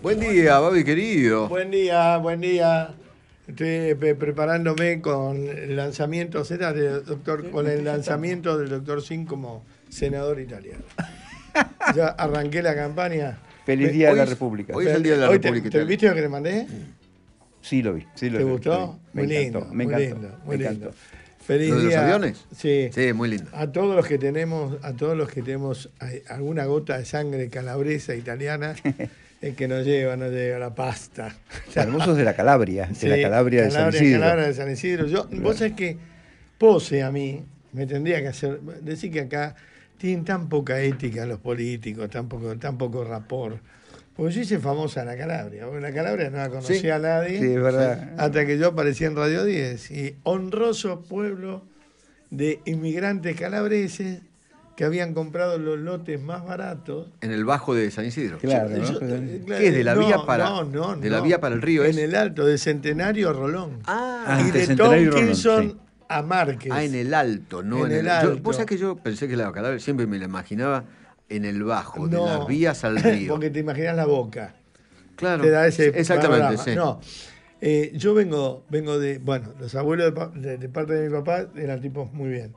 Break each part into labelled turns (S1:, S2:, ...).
S1: Buen día, Babi querido. Buen
S2: día, buen día. Estoy eh, preparándome con el lanzamiento, del doctor, con el lanzamiento del doctor Sin como senador italiano. ya arranqué la campaña.
S1: Feliz Día de la República. Hoy es el Día de la República. Te, viste lo que le mandé? Sí, lo vi. ¿Te gustó? Me, muy encantó, me encantó. Muy lindo, me encantó. ¿Lo de los aviones? Sí. Sí, muy lindo.
S2: A todos los que tenemos, a todos los que tenemos eh, alguna gota de sangre calabresa italiana. Es que nos lleva, nos lleva la pasta. hermosos de la Calabria, de la Calabria, de San Isidro. Calabria de San Isidro. Vos sabés que pose a mí, me tendría que hacer, decir que acá tienen tan poca ética los políticos, tan poco, tan poco rapor. Porque yo hice famosa la Calabria, porque la Calabria no la conocía a nadie verdad. hasta que yo aparecí en Radio 10. Y honroso pueblo de inmigrantes calabreses que habían comprado los lotes más baratos. En el bajo de San Isidro. Claro, eh, es de la vía para de la vía para el río? En el alto de Centenario a Rolón. Ah. ah, y de Centenario a Márquez. Ah, en el alto, no en, el, alto. Vos sabés que yo pensé que la cadáver siempre me la imaginaba en el bajo, de las vías al río. Porque te imaginas la boca. Claro. Te da ese exactamente, sí. No. Eh, yo vengo, vengo de. Bueno, los abuelos de, parte de mi papá eran tipos muy bien.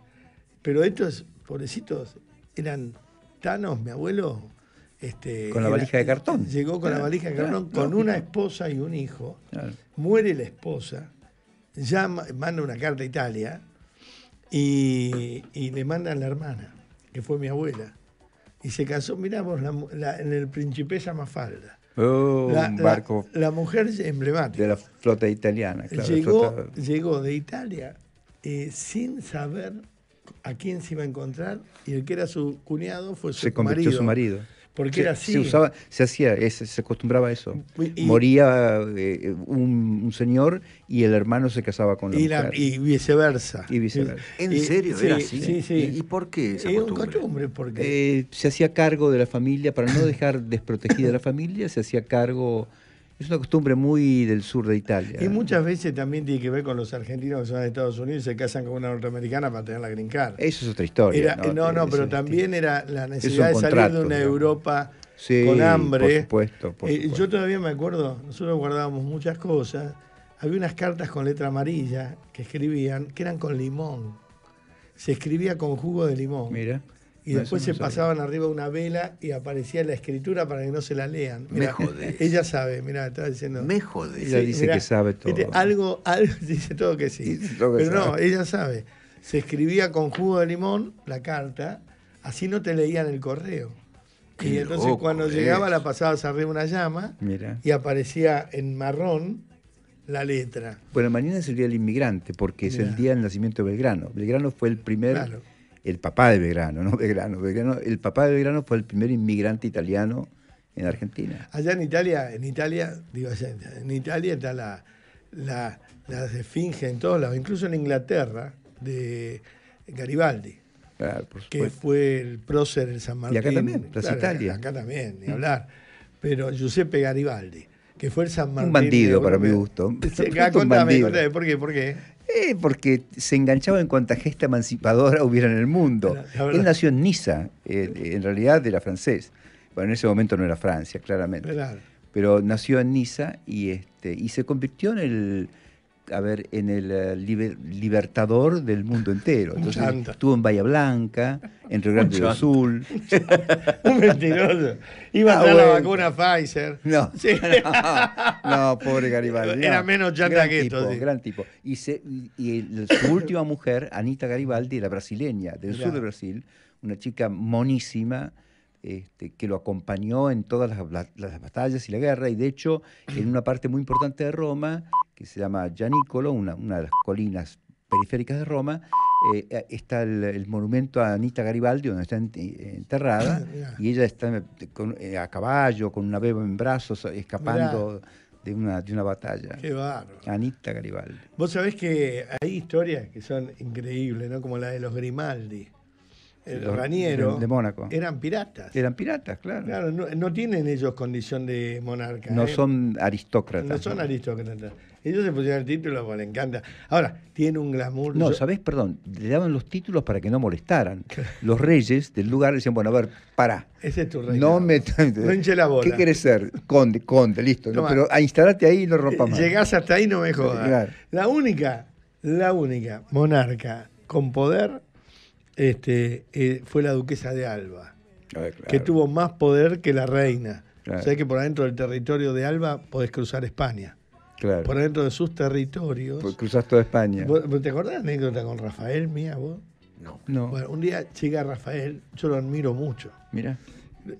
S2: Pero esto es pobrecitos, eran tanos, mi abuelo. Este, con la valija de cartón. Llegó con la valija de cartón, con una esposa y un hijo. Muere la esposa, llama, manda una carta a Italia y, le manda la hermana, que fue mi abuela. Y se casó, mirá en el Principesa Mafalda.
S1: Oh, la, La, mujer emblemática. De la flota italiana, claro.
S2: Llegó, de Italia eh, sin saber a quién se iba a encontrar y el que era su cuñado fue su se convirtió marido. su marido. Porque era así. Se, usaba,
S1: se hacía, se, acostumbraba a eso. Moría eh, un, señor y el hermano se casaba con la y, y viceversa. Y viceversa. ¿En serio? ¿Era así?
S2: ¿Y, por qué costumbre? porque...
S1: Eh, se hacía cargo de la familia, para no dejar desprotegida la familia, se hacía cargo es una costumbre muy del sur de Italia.
S2: Y muchas veces también tiene que ver con los argentinos que son de Estados Unidos y se casan con una norteamericana para tener la green Eso es otra historia. no, eh, no, pero también era la necesidad de salir de una Europa con hambre. Por por eh, yo todavía me acuerdo, nosotros guardábamos muchas cosas. Había unas cartas con letra amarilla que escribían, que eran con limón. Se escribía con jugo de limón. Mira
S1: y después se pasaban
S2: arriba una vela y aparecía la escritura para que no se la lean. me Ella sabe, mira, estaba diciendo. Me jodés. Ella dice que sabe todo. algo, algo, dice todo que sí. Pero no, ella sabe. Se escribía con jugo de limón la carta, así no te leían el correo. y entonces cuando llegaba la pasabas arriba una llama y aparecía en marrón la letra.
S1: Bueno, mañana sería el Inmigrante, porque es el día del nacimiento de Belgrano. Belgrano fue el primer el papá de Belgrano, no el papá de Belgrano fue el primer inmigrante italiano en Argentina.
S2: Allá en Italia, en Italia, digo allá en, Italia está la, la, en todos lados, incluso en Inglaterra, de Garibaldi. Claro, por que fue el prócer en San Martín. Y acá también, Acá también, ni mm. hablar. Pero Giuseppe Garibaldi, que fue el San Martín. Un bandido, para mi gusto. acá, contame, contame, ¿por qué? ¿Por qué?
S1: Eh, porque se enganchaba en cuanta gesta emancipadora hubiera en el mundo. Él nació en Niza, eh, en realidad era francés. Bueno, en ese momento no era Francia, claramente. Pero nació en Niza y, este, y se convirtió en el a ver, en el eh, Libertador del mundo entero. Entonces, estuvo en Bahía Blanca, en Rio Grande del Sur. Un mentiroso. Iba a dar ah, la vacuna
S2: Pfizer. No, no, pobre Garibaldi. Era menos chanta que esto.
S1: Gran tipo. Y, su última mujer, Anita Garibaldi, la brasileña, del sur de Brasil, una chica monísima. Este, que lo acompañó en todas las, batallas y la guerra, y de hecho en una parte muy importante de Roma que se llama Gianicolo, una, una de las colinas periféricas de Roma, eh, eh, está el, monumento a Anita Garibaldi, donde está eh, enterrada, ah, y ella está a caballo, con una beba en brazos, escapando de una, de una, batalla. Qué bárbaro. Anita Garibaldi.
S2: Vos sabés que hay historias que son increíbles, ¿no? Como la de los Grimaldi el los, Raniero, de, Mónaco. Eran piratas. Eran piratas, claro. no, tienen ellos condición de monarca. No ¿eh?
S1: son aristócratas. No son
S2: aristócratas. Ellos se pusieron el título porque les encanta. Ahora, tiene un glamour. No,
S1: ¿sabés? Perdón, le daban los títulos para que no molestaran. los reyes del lugar decían, bueno, a ver, para. Ese es tu rey. No me. no hinche la bola. ¿Qué quieres ser? Conde, conde,
S2: listo. pero a instalarte ahí y no rompas eh, más. Llegás hasta ahí, no me jodas. La única, la única monarca con poder este, eh, fue la duquesa de Alba, ah, que tuvo más poder que la reina. O sea que por adentro del territorio de Alba podés cruzar España. Por adentro de sus territorios. Cruzas pues
S1: cruzás toda España.
S2: ¿Te acordás de anécdota con Rafael, mía, vos? No. no. un día llega Rafael, yo lo admiro mucho. Mira.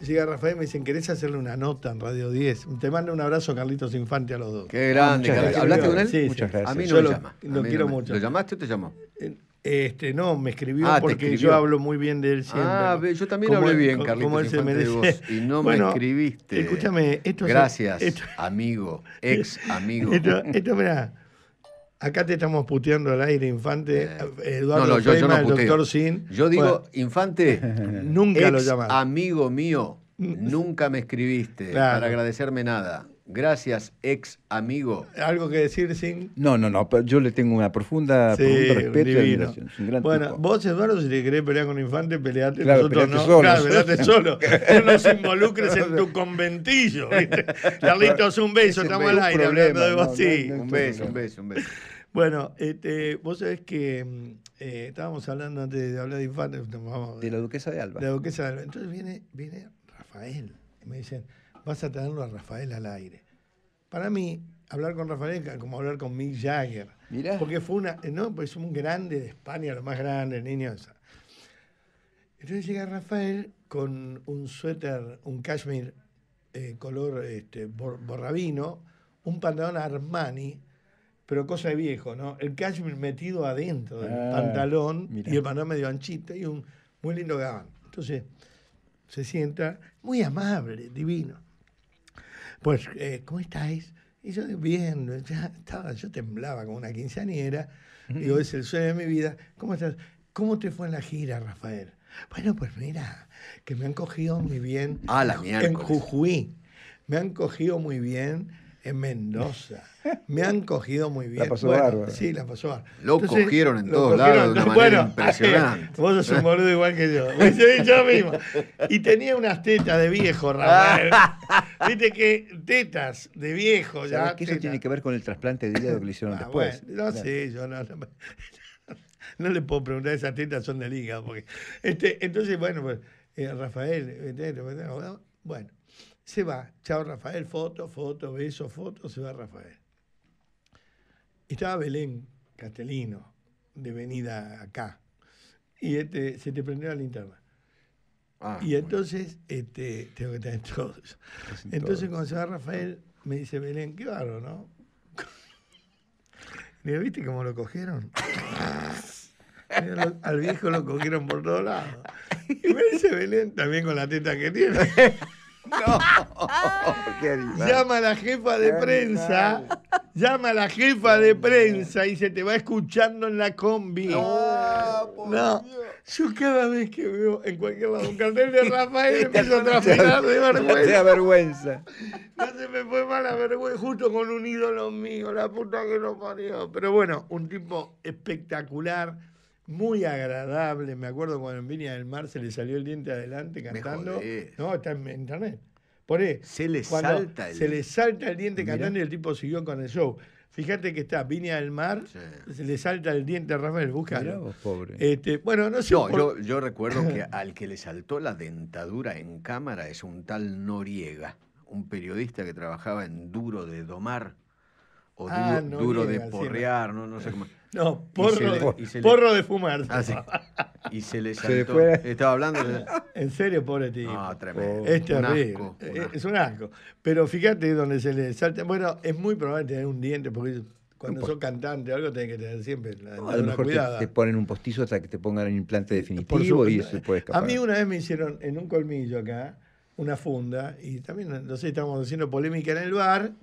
S2: Llega Rafael y me dicen, ¿querés hacerle una nota en Radio 10? Te mando un abrazo, Carlitos Infante, a los dos. Qué grande. ¿Hablaste con él? Muchas gracias. A mí no lo, llama. Lo, quiero mucho. ¿Lo llamaste o te llamó? Eh, este, no, me escribió ah, porque yo hablo muy bien de él ah, siempre. Ah, yo también hablo muy bien, Carlitos, como él se y no me escribiste. Escúchame, esto Gracias,
S1: amigo, ex amigo. Esto, esto mirá,
S2: acá te estamos puteando al aire, Infante. Eh, Eduardo no, no, yo, no el doctor Sin. Yo digo, Infante, nunca lo llamaste. Amigo mío, mm. nunca me escribiste para agradecerme nada. Gracias, ex amigo. ¿Algo que decir, Sin?
S1: No, no, no. Yo le tengo una profunda, sí, respeto y admiración. un gran bueno,
S2: vos, Eduardo, si te querés pelear con Infante, peleate. Claro, nosotros no. Claro, peleate solo. no nos involucres en tu conventillo. ¿viste? Carlitos, un beso. estamos al aire hablando de vos. sí. un beso, un beso, un beso. Bueno, este, vos sabés que mm, eh, estábamos hablando antes de hablar de infantes. de la duquesa de Alba. De la duquesa de Alba. Entonces viene, viene Rafael y me dicen vas a tenerlo a Rafael al aire. Para mí, hablar con Rafael es como hablar con Mick Jagger. Porque fue una, eh, no, pues un grande de España, lo más grande, niño. Entonces llega Rafael con un suéter, un cashmere eh, color este, borrabino, un pantalón Armani, pero cosa de viejo, ¿no? El cashmere metido adentro del ah, pantalón y el pantalón medio anchito y un muy lindo gabán. Entonces se sienta muy amable, divino pues, eh, ¿cómo estáis? Y yo, bien, ya estaba, yo temblaba como una quinceañera. Digo, es el sueño de mi vida. ¿Cómo estás? ¿Cómo te fue en la gira, Rafael? Bueno, pues mira, que me han cogido muy bien. Ah, la mierda. En Jujuy. Me han cogido muy bien en Mendoza. Me han cogido muy bien. La pasó Sí, la pasó bárbaro. Lo cogieron en todos lados de una manera bueno, impresionante. Vos sos un boludo igual que yo. yo mismo. Y tenía unas tetas de viejo, Rafael. Viste que tetas de viejo ya. que eso tiene que ver con el trasplante de hígado que le hicieron ah, después? no sé, yo no, no, le puedo preguntar, esas tetas son de hígado. Porque, este, entonces, bueno, pues, eh, Rafael, bueno, se va, chao Rafael, foto, foto, beso, foto, se va Rafael. Estaba Belén, Castellino, de venida acá, y este, se te prendió la linterna. Ah, y entonces, este, tengo que tener todos. Entonces, entonces cuando se va Rafael, me dice Belén, qué barro, ¿no? Digo, ¿viste cómo lo cogieron? al viejo lo cogieron por todos lados. Y me dice Belén, también con la teta que tiene. No. Llama a la jefa de prensa. Llama a la jefa de prensa y se te va escuchando en la combi. No. Yo cada vez que veo en cualquier lado un cartel de Rafael empiezo a traficar de vergüenza. vergüenza. No se me fue mala vergüenza, justo con un ídolo mío, la puta que lo parió. Pero bueno, un tipo espectacular muy agradable. Me acuerdo cuando en Viña del Mar se le salió el diente adelante cantando. No, está en internet. Por e, se le salta el... Se le salta el diente cantando y el tipo siguió con el show. Fíjate que está Viña del Mar, se le salta el diente a Rafael, busca. pobre. Este,
S1: bueno, no sé. yo, yo recuerdo que al que le saltó la dentadura en cámara es un tal Noriega, un periodista que trabajaba en Duro de Domar o ah, duro de porrear, no, no sé cómo. No,
S2: porro, de, porro de fumar. Ah,
S1: y se le saltó. Estaba hablando.
S2: En serio, pobre tío. No, tremendo. es Un asco, Es un asco. Pero fíjate donde se le salta. Bueno, es muy probable tener un diente porque cuando sos cantante o algo tenés que tener siempre la, a lo mejor te,
S1: ponen un postizo hasta que te pongan un implante eh, definitivo y eso puede A
S2: mí una vez me hicieron en un colmillo acá una funda y también, no sé, estábamos haciendo polémica en el bar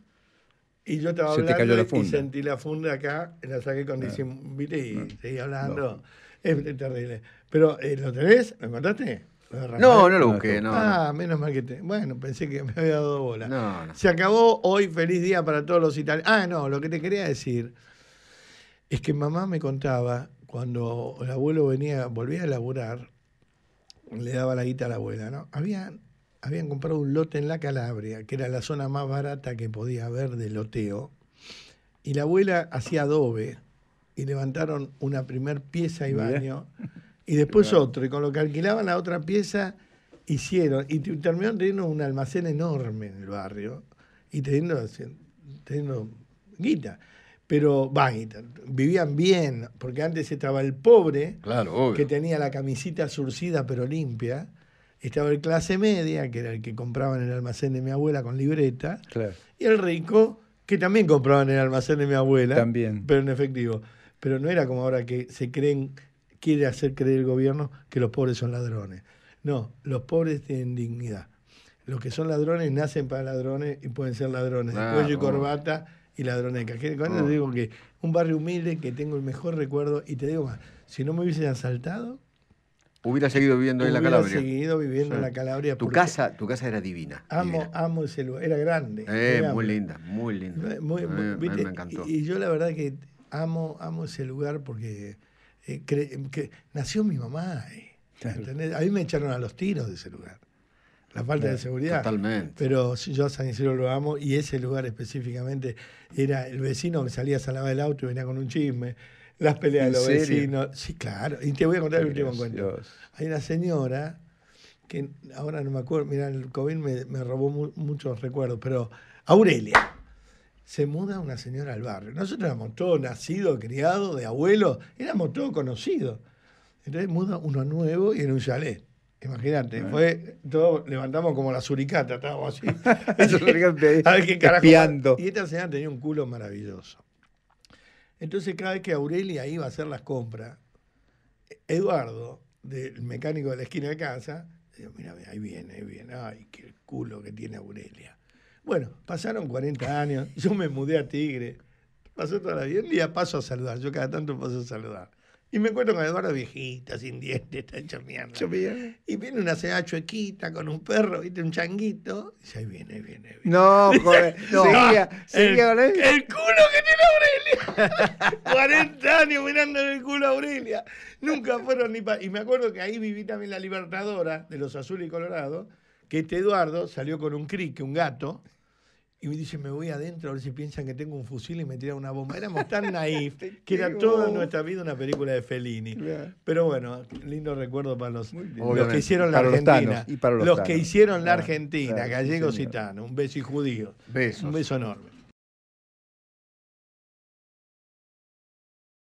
S2: y yo estaba hablando y sentí la funda acá, la saqué con ah. disimulo y ah. seguí hablando. Es terrible. Pero, eh, ¿lo tenés? ¿Lo encontraste? No, no lo busqué, no. Ah, menos mal que te. Bueno, pensé que me había dado bola. No, Se acabó hoy, feliz día para todos los italianos. Ah, no, lo que te quería decir es que mamá me contaba cuando el abuelo venía, volvía a laburar, le daba la guita a la abuela, ¿no? Había habían comprado un lote en la Calabria, que era la zona más barata que podía haber de loteo, y la abuela hacía adobe y levantaron una primer pieza y baño y después otro, y con lo que alquilaban la otra pieza hicieron y terminaron teniendo un almacén enorme en el barrio y teniendo, teniendo guita. Pero, va, vivían bien, porque antes estaba el pobre,
S1: claro, que
S2: tenía la camisita surcida pero limpia, estaba el clase media, que era el que compraba en el almacén de mi abuela con libreta. Claro. Y el rico, que también compraba en el almacén de mi abuela. También. Pero en efectivo. Pero no era como ahora que se creen, quiere hacer creer el gobierno que los pobres son ladrones. No, los pobres tienen dignidad. Los que son ladrones nacen para ladrones y pueden ser ladrones ah, cuello y oh. corbata y ladroneca. Con Cuando oh. digo que un barrio humilde que tengo el mejor recuerdo, y te digo más, si no me hubiesen asaltado,
S1: Hubiera seguido viviendo en la Calabria. Hubiera seguido viviendo en la Calabria. Tu casa, tu casa era divina.
S2: Amo, amo ese lugar. Era grande. Eh, muy
S1: linda, muy linda. me encantó. Y,
S2: yo la verdad que amo, amo ese lugar porque eh, nació mi mamá. ahí. A mí me echaron a los tiros de ese lugar. La falta de seguridad. Totalmente. Pero yo a San Isidro lo amo y ese lugar específicamente era el vecino que salía, salaba del auto y venía con un chisme las peleas de los vecinos. Sí, claro. Y te voy a contar el último cuento Hay una señora que ahora no me acuerdo, mira el COVID me, robó muchos recuerdos, pero Aurelia. Se muda una señora al barrio. Nosotros éramos todos nacidos, criados, de abuelo, éramos todos conocidos. Entonces muda uno nuevo y en un chalet. Imagínate, fue, todos levantamos como la suricata, estábamos así. alguien Y esta señora tenía un culo maravilloso. Entonces cada vez que Aurelia iba a hacer las compras, Eduardo, el mecánico de la esquina de casa, dijo, mira, ahí viene, ahí viene, ay, qué culo que tiene Aurelia. Bueno, pasaron 40 años, yo me mudé a Tigre, pasó toda la vida, un día paso a saludar, yo cada tanto paso a saludar. Y me encuentro con Eduardo viejita, sin dientes, está hecho mierda. Y viene una señora chuequita con un perro, viste, un changuito. Y dice, ahí viene, ahí viene, viene. No, joder, no. Seguía, el, culo que tiene Aurelia. 40 años mirando en el culo a Aurelia. Nunca fueron ni para... Y me acuerdo que ahí viví también la Libertadora de los Azules y Colorado, que este Eduardo salió con un crique, un gato, y me dice, me voy adentro a ver si piensan que tengo un fusil y me tiran una bomba. Éramos tan naif que era toda nuestra vida una película de Fellini. Pero bueno, lindo recuerdo para los, los que hicieron la Argentina. los, los que hicieron la Argentina, gallegos y un beso y judío. Un beso enorme.